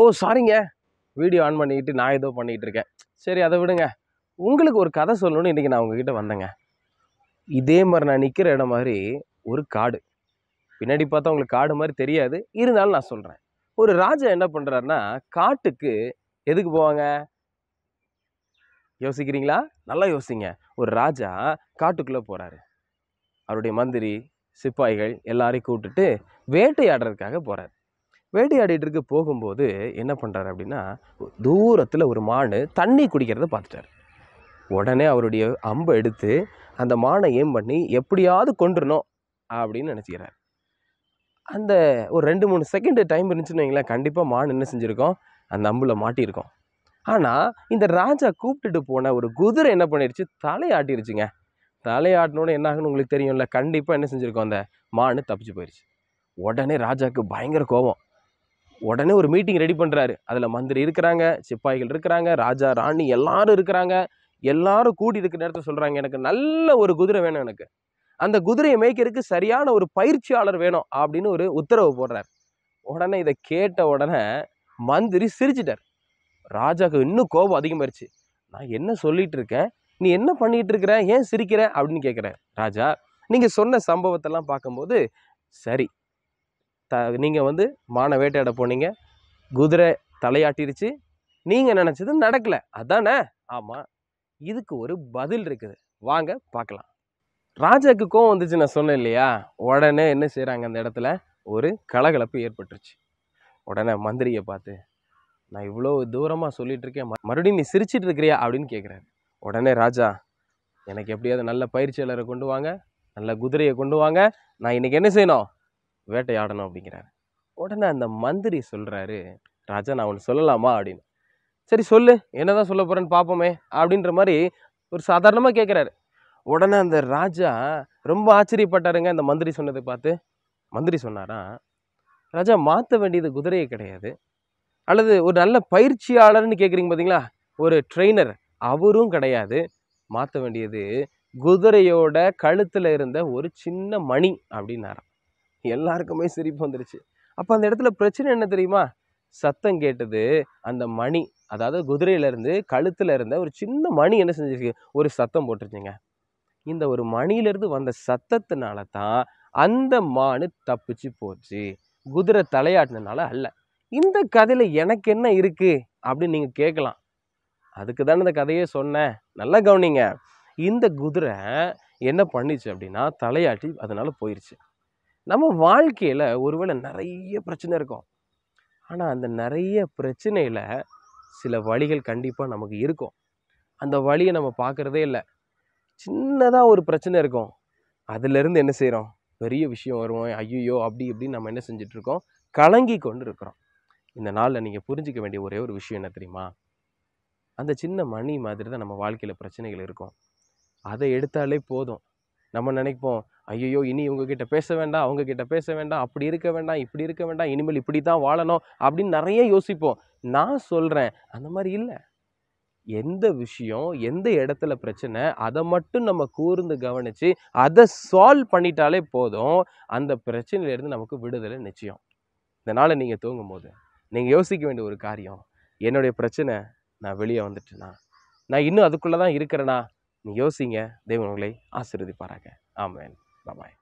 ஓ சாரிங்க video on பண்ணிக்கிட்டு நான் ஏதோ பண்ணிக்கிட்டு இருக்கேன் சரி அதை விடுங்க உங்களுக்கு ஒரு கதை சொல்லணும்னு இன்றைக்கி நான் உங்ககிட்ட வந்தேங்க இதே மாதிரி நான் நிற்கிற இடம் மாதிரி ஒரு காடு பின்னாடி பார்த்தா உங்களுக்கு காடு மாதிரி தெரியாது இருந்தாலும் நான் சொல்கிறேன் ஒரு ராஜா என்ன பண்ணுறாருன்னா காட்டுக்கு எதுக்கு போவாங்க யோசிக்கிறீங்களா நல்லா யோசிங்க ஒரு ராஜா காட்டுக்குள்ளே போகிறாரு அவருடைய மந்திரி சிப்பாய்கள் எல்லாரையும் கூப்பிட்டுட்டு வேட்டையாடுறதுக்காக போகிறார் வேட்டையாடிட்டு இருக்க போகும்போது என்ன பண்ணுறாரு அப்படின்னா தூரத்தில் ஒரு மான் தண்ணி குடிக்கிறத பார்த்துட்டாரு உடனே அவருடைய அம்பை எடுத்து அந்த மானை ஏம் பண்ணி எப்படியாவது கொண்டுடணும் அப்படின்னு நினச்சிக்கிறார் அந்த ஒரு ரெண்டு மூணு செகண்டு டைம் இருந்துச்சுன்னு வைங்களேன் கண்டிப்பாக மான் என்ன செஞ்சுருக்கோம் அந்த அம்பில் மாட்டியிருக்கோம் ஆனால் இந்த ராஜா கூப்பிட்டுட்டு போன ஒரு குதிரை என்ன பண்ணிடுச்சு தலையாட்டிருச்சுங்க தலையாட்டினோட என்ன ஆகுன்னு உங்களுக்கு தெரியும்ல கண்டிப்பாக என்ன செஞ்சுருக்கோம் அந்த மானு தப்பிச்சு போயிடுச்சு உடனே ராஜாவுக்கு பயங்கர கோபம் உடனே ஒரு மீட்டிங் ரெடி பண்ணுறாரு அதில் மந்திரி இருக்கிறாங்க சிப்பாய்கள் இருக்கிறாங்க ராஜா ராணி எல்லாரும் இருக்கிறாங்க எல்லாரும் கூடி இருக்கிற நேரத்தை சொல்கிறாங்க எனக்கு நல்ல ஒரு குதிரை வேணும் எனக்கு அந்த குதிரையை மேய்க்கிறதுக்கு சரியான ஒரு பயிற்சியாளர் வேணும் அப்படின்னு ஒரு உத்தரவு போடுறார் உடனே இதை கேட்ட உடனே மந்திரி சிரிச்சிட்டார் ராஜாவுக்கு இன்னும் கோபம் அதிகமாயிருச்சு நான் என்ன சொல்லிட்டு இருக்கேன் நீ என்ன பண்ணிட்டு இருக்கிற ஏன் சிரிக்கிற அப்படின்னு கேட்குறேன் ராஜா நீங்கள் சொன்ன சம்பவத்தெல்லாம் பார்க்கும்போது சரி த நீங்கள் வந்து மானை வேட்டையாட போனீங்க குதிரை தலையாட்டிருச்சு நீங்கள் நினச்சது நடக்கலை அதானே ஆமாம் இதுக்கு ஒரு பதில் இருக்குது வாங்க பார்க்கலாம் ராஜாவுக்கு கோவம் வந்துச்சு நான் சொன்னேன் இல்லையா உடனே என்ன செய்கிறாங்க அந்த இடத்துல ஒரு கலகலப்பு ஏற்பட்டுருச்சு உடனே மந்திரியை பார்த்து நான் இவ்வளோ தூரமாக சொல்லிகிட்டு இருக்கேன் மறுபடியும் நீ சிரிச்சிட்டு இருக்கிறியா அப்படின்னு கேட்குறாரு உடனே ராஜா எனக்கு எப்படியாவது நல்ல பயிற்சியாளரை கொண்டு வாங்க நல்ல குதிரையை கொண்டு வாங்க நான் இன்றைக்கி என்ன செய்யணும் வேட்டையாடணும் அப்படிங்கிறாரு உடனே அந்த மந்திரி சொல்கிறாரு ராஜா நான் அவனு சொல்லலாமா அப்படின்னு சரி சொல்லு என்ன தான் சொல்ல போகிறேன்னு பார்ப்போமே அப்படின்ற மாதிரி ஒரு சாதாரணமாக கேட்குறாரு உடனே அந்த ராஜா ரொம்ப ஆச்சரியப்பட்டாருங்க அந்த மந்திரி சொன்னதை பார்த்து மந்திரி சொன்னாரா ராஜா மாற்ற வேண்டியது குதிரையே கிடையாது அல்லது ஒரு நல்ல பயிற்சியாளர்னு கேட்குறீங்க பார்த்தீங்களா ஒரு ட்ரெயினர் அவரும் கிடையாது மாற்ற வேண்டியது குதிரையோட கழுத்தில் இருந்த ஒரு சின்ன மணி அப்படின்னாராம் எல்லாருக்குமே சிரிப்பு வந்துடுச்சு அப்போ அந்த இடத்துல பிரச்சனை என்ன தெரியுமா சத்தம் கேட்டது அந்த மணி அதாவது குதிரையிலேருந்து கழுத்தில் இருந்த ஒரு சின்ன மணி என்ன செஞ்சிருக்கு ஒரு சத்தம் போட்டிருந்தீங்க இந்த ஒரு மணியிலேருந்து வந்த சத்தத்தினால தான் அந்த மானு தப்பிச்சு போச்சு குதிரை தலையாட்டினால அல்ல இந்த கதையில் எனக்கு என்ன இருக்குது அப்படின்னு நீங்கள் கேட்கலாம் அதுக்கு தானே இந்த கதையே சொன்னேன் நல்லா கவனிங்க இந்த குதிரை என்ன பண்ணிச்சு அப்படின்னா தலையாட்டி அதனால் போயிடுச்சு நம்ம வாழ்க்கையில் ஒருவேளை நிறைய பிரச்சனை இருக்கும் ஆனால் அந்த நிறைய பிரச்சனையில் சில வழிகள் கண்டிப்பாக நமக்கு இருக்கும் அந்த வழியை நம்ம பார்க்குறதே இல்லை சின்னதாக ஒரு பிரச்சனை இருக்கும் அதுலேருந்து என்ன செய்கிறோம் பெரிய விஷயம் வருவோம் ஐயோ அப்படி இப்படின்னு நம்ம என்ன செஞ்சிட்ருக்கோம் கலங்கி கொண்டு இருக்கிறோம் இந்த நாளில் நீங்கள் புரிஞ்சிக்க வேண்டிய ஒரே ஒரு விஷயம் என்ன தெரியுமா அந்த சின்ன மணி மாதிரி தான் நம்ம வாழ்க்கையில் பிரச்சனைகள் இருக்கும் அதை எடுத்தாலே போதும் நம்ம நினைப்போம் ஐயோ இனி கிட்ட பேச வேண்டாம் அவங்கக்கிட்ட பேச வேண்டாம் அப்படி இருக்க வேண்டாம் இப்படி இருக்க வேண்டாம் இனிமேல் இப்படி தான் வாழணும் அப்படின்னு நிறைய யோசிப்போம் நான் சொல்கிறேன் அந்த மாதிரி இல்லை எந்த விஷயம் எந்த இடத்துல பிரச்சனை அதை மட்டும் நம்ம கூர்ந்து கவனித்து அதை சால்வ் பண்ணிட்டாலே போதும் அந்த பிரச்சனையிலேருந்து நமக்கு விடுதலை நிச்சயம் இதனால் நீங்கள் தூங்கும் போது நீங்கள் யோசிக்க வேண்டிய ஒரு காரியம் என்னுடைய பிரச்சனை நான் வெளியே வந்துட்டேனா நான் இன்னும் அதுக்குள்ளே தான் இருக்கிறேனா நீ யோசிங்க தெய்வங்களை உங்களை ஆசிர்வதிப்பாராங்க ஆமேன் Bye bye.